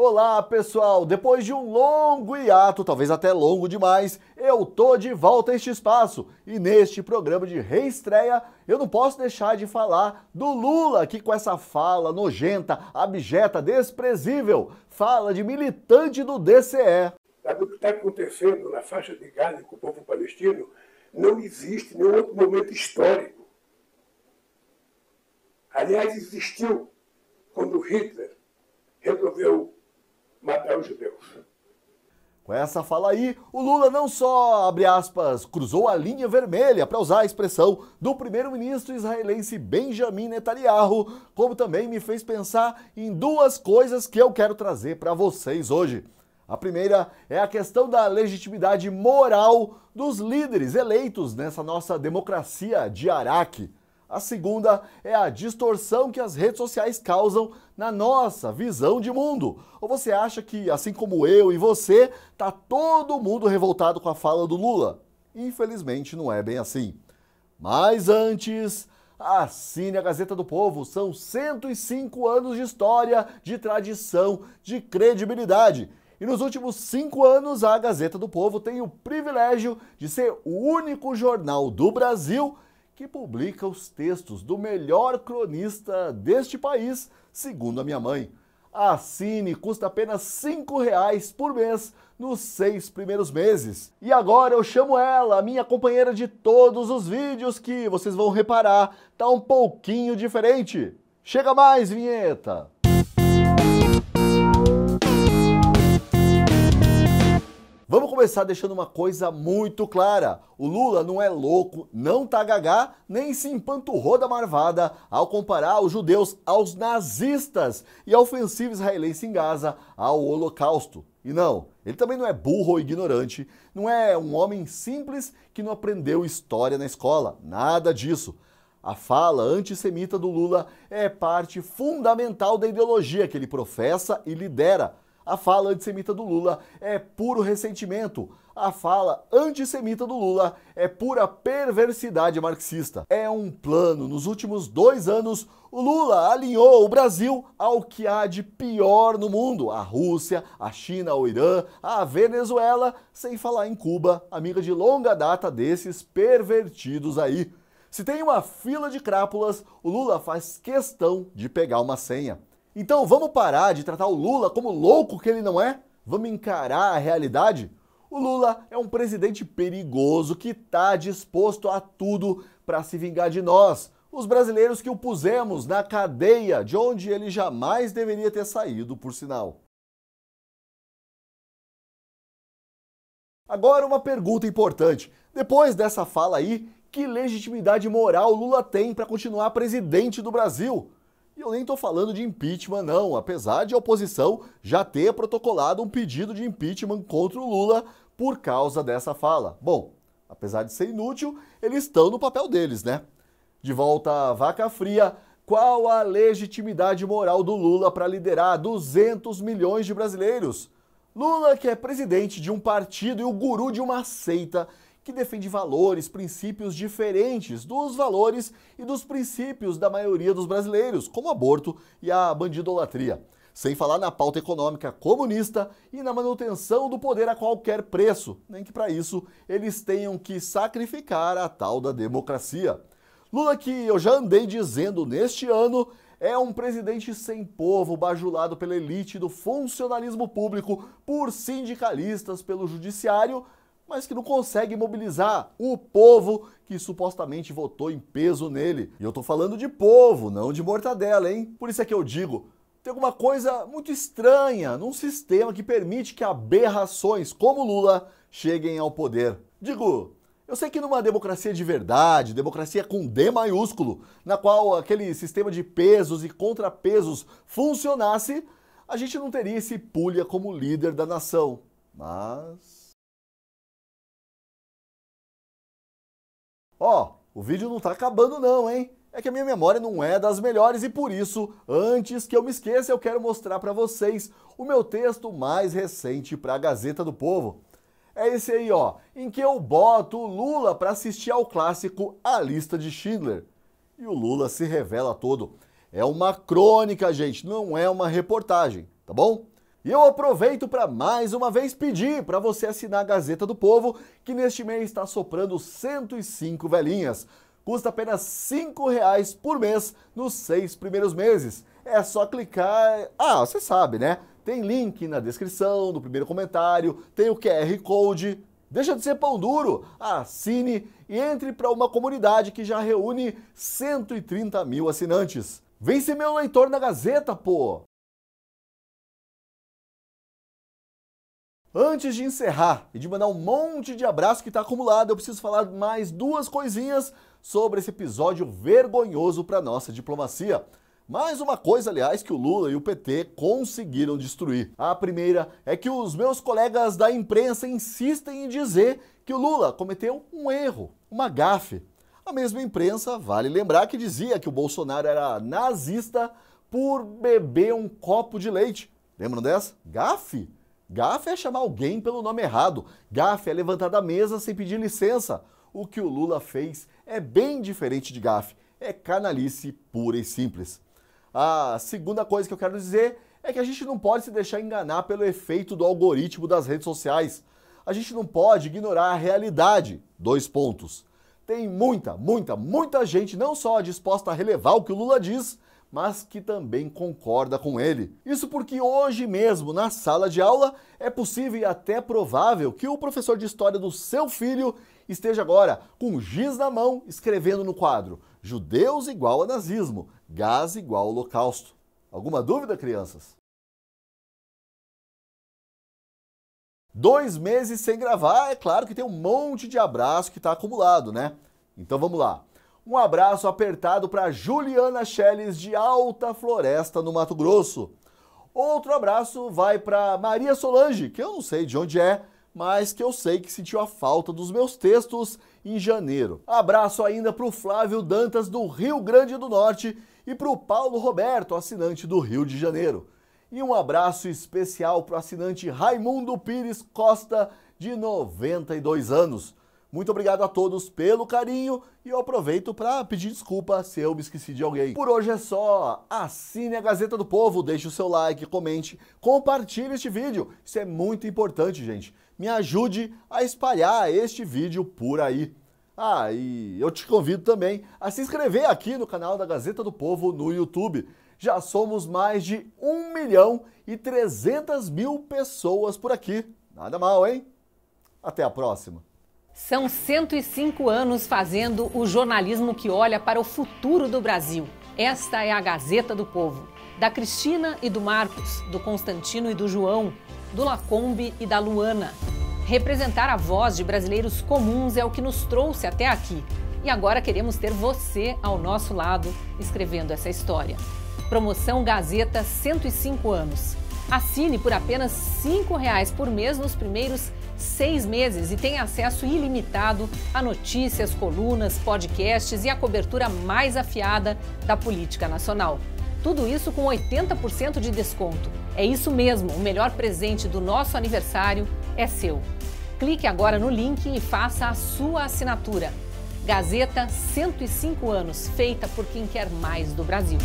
Olá pessoal, depois de um longo hiato, talvez até longo demais, eu tô de volta a este espaço e neste programa de reestreia eu não posso deixar de falar do Lula que com essa fala nojenta, abjeta, desprezível, fala de militante do DCE. Sabe o que está acontecendo na faixa de Gaza com o povo palestino? Não existe nenhum outro momento histórico. Aliás, existiu quando Hitler resolveu matar os judeus. Com essa fala aí, o Lula não só, abre aspas, cruzou a linha vermelha, para usar a expressão, do primeiro-ministro israelense Benjamin Netanyahu, como também me fez pensar em duas coisas que eu quero trazer para vocês hoje. A primeira é a questão da legitimidade moral dos líderes eleitos nessa nossa democracia de Araque. A segunda é a distorção que as redes sociais causam na nossa visão de mundo. Ou você acha que, assim como eu e você, tá todo mundo revoltado com a fala do Lula? Infelizmente não é bem assim. Mas antes, assine a Gazeta do Povo. São 105 anos de história, de tradição, de credibilidade. E nos últimos cinco anos, a Gazeta do Povo tem o privilégio de ser o único jornal do Brasil que publica os textos do melhor cronista deste país, segundo a minha mãe. Assine custa apenas R$ reais por mês nos seis primeiros meses. E agora eu chamo ela, minha companheira de todos os vídeos que vocês vão reparar, tá um pouquinho diferente. Chega mais, vinheta! Vamos começar deixando uma coisa muito clara. O Lula não é louco, não tá gagá, nem se empanturrou da marvada ao comparar os judeus aos nazistas e a ofensiva israelense em Gaza ao Holocausto. E não, ele também não é burro ou ignorante, não é um homem simples que não aprendeu história na escola, nada disso. A fala antissemita do Lula é parte fundamental da ideologia que ele professa e lidera a fala antissemita do Lula é puro ressentimento. A fala antissemita do Lula é pura perversidade marxista. É um plano. Nos últimos dois anos, o Lula alinhou o Brasil ao que há de pior no mundo: a Rússia, a China, o Irã, a Venezuela, sem falar em Cuba, amiga de longa data desses pervertidos aí. Se tem uma fila de crápulas, o Lula faz questão de pegar uma senha. Então vamos parar de tratar o Lula como louco que ele não é? Vamos encarar a realidade? O Lula é um presidente perigoso que está disposto a tudo para se vingar de nós, os brasileiros que o pusemos na cadeia, de onde ele jamais deveria ter saído, por sinal. Agora, uma pergunta importante. Depois dessa fala aí, que legitimidade moral Lula tem para continuar presidente do Brasil? E eu nem estou falando de impeachment, não, apesar de a oposição já ter protocolado um pedido de impeachment contra o Lula por causa dessa fala. Bom, apesar de ser inútil, eles estão no papel deles, né? De volta à vaca fria, qual a legitimidade moral do Lula para liderar 200 milhões de brasileiros? Lula, que é presidente de um partido e o guru de uma seita que defende valores, princípios diferentes dos valores e dos princípios da maioria dos brasileiros, como o aborto e a bandidolatria. Sem falar na pauta econômica comunista e na manutenção do poder a qualquer preço, nem que para isso eles tenham que sacrificar a tal da democracia. Lula, que eu já andei dizendo neste ano, é um presidente sem povo, bajulado pela elite do funcionalismo público, por sindicalistas, pelo judiciário mas que não consegue mobilizar o povo que supostamente votou em peso nele. E eu tô falando de povo, não de mortadela, hein? Por isso é que eu digo, tem alguma coisa muito estranha num sistema que permite que aberrações como Lula cheguem ao poder. Digo, eu sei que numa democracia de verdade, democracia com D maiúsculo, na qual aquele sistema de pesos e contrapesos funcionasse, a gente não teria esse Pulha como líder da nação. Mas Ó, oh, o vídeo não tá acabando não, hein? É que a minha memória não é das melhores e por isso, antes que eu me esqueça, eu quero mostrar para vocês o meu texto mais recente para a Gazeta do Povo. É esse aí, ó, em que eu boto o Lula para assistir ao clássico A Lista de Schindler. E o Lula se revela todo. É uma crônica, gente, não é uma reportagem, tá bom? E eu aproveito para mais uma vez pedir para você assinar a Gazeta do Povo, que neste mês está soprando 105 velhinhas. Custa apenas R$ reais por mês nos seis primeiros meses. É só clicar. Ah, você sabe, né? Tem link na descrição, no primeiro comentário, tem o QR Code. Deixa de ser pão duro, assine e entre para uma comunidade que já reúne 130 mil assinantes. Vem ser meu leitor na Gazeta, pô! Antes de encerrar e de mandar um monte de abraço que está acumulado, eu preciso falar mais duas coisinhas sobre esse episódio vergonhoso para nossa diplomacia. Mais uma coisa, aliás, que o Lula e o PT conseguiram destruir. A primeira é que os meus colegas da imprensa insistem em dizer que o Lula cometeu um erro, uma gafe. A mesma imprensa, vale lembrar, que dizia que o Bolsonaro era nazista por beber um copo de leite. Lembram dessa? Gafe? Gafe é chamar alguém pelo nome errado. Gafe é levantar da mesa sem pedir licença. O que o Lula fez é bem diferente de gafe. É canalice pura e simples. A segunda coisa que eu quero dizer é que a gente não pode se deixar enganar pelo efeito do algoritmo das redes sociais. A gente não pode ignorar a realidade. Dois pontos. Tem muita, muita, muita gente não só disposta a relevar o que o Lula diz, mas que também concorda com ele. Isso porque hoje mesmo, na sala de aula, é possível e até provável que o professor de história do seu filho esteja agora com giz na mão escrevendo no quadro: judeus igual a nazismo, gás igual ao holocausto. Alguma dúvida, crianças? Dois meses sem gravar, é claro que tem um monte de abraço que está acumulado, né? Então vamos lá. Um abraço apertado para Juliana Schelles de Alta Floresta, no Mato Grosso. Outro abraço vai para Maria Solange, que eu não sei de onde é, mas que eu sei que sentiu a falta dos meus textos em janeiro. Abraço ainda para o Flávio Dantas, do Rio Grande do Norte, e para o Paulo Roberto, assinante do Rio de Janeiro. E um abraço especial para o assinante Raimundo Pires Costa, de 92 anos, muito obrigado a todos pelo carinho e eu aproveito para pedir desculpa se eu me esqueci de alguém. Por hoje é só. Assine a Gazeta do Povo, deixe o seu like, comente, compartilhe este vídeo. Isso é muito importante, gente. Me ajude a espalhar este vídeo por aí. Ah, e eu te convido também a se inscrever aqui no canal da Gazeta do Povo no YouTube. Já somos mais de 1 milhão e 300 mil pessoas por aqui. Nada mal, hein? Até a próxima! São 105 anos fazendo o jornalismo que olha para o futuro do Brasil. Esta é a Gazeta do Povo. Da Cristina e do Marcos, do Constantino e do João, do Lacombe e da Luana. Representar a voz de brasileiros comuns é o que nos trouxe até aqui. E agora queremos ter você ao nosso lado escrevendo essa história. Promoção Gazeta 105 anos. Assine por apenas R$ 5,00 por mês nos primeiros seis meses e tem acesso ilimitado a notícias, colunas, podcasts e a cobertura mais afiada da política nacional. Tudo isso com 80% de desconto. É isso mesmo, o melhor presente do nosso aniversário é seu. Clique agora no link e faça a sua assinatura. Gazeta 105 anos, feita por quem quer mais do Brasil.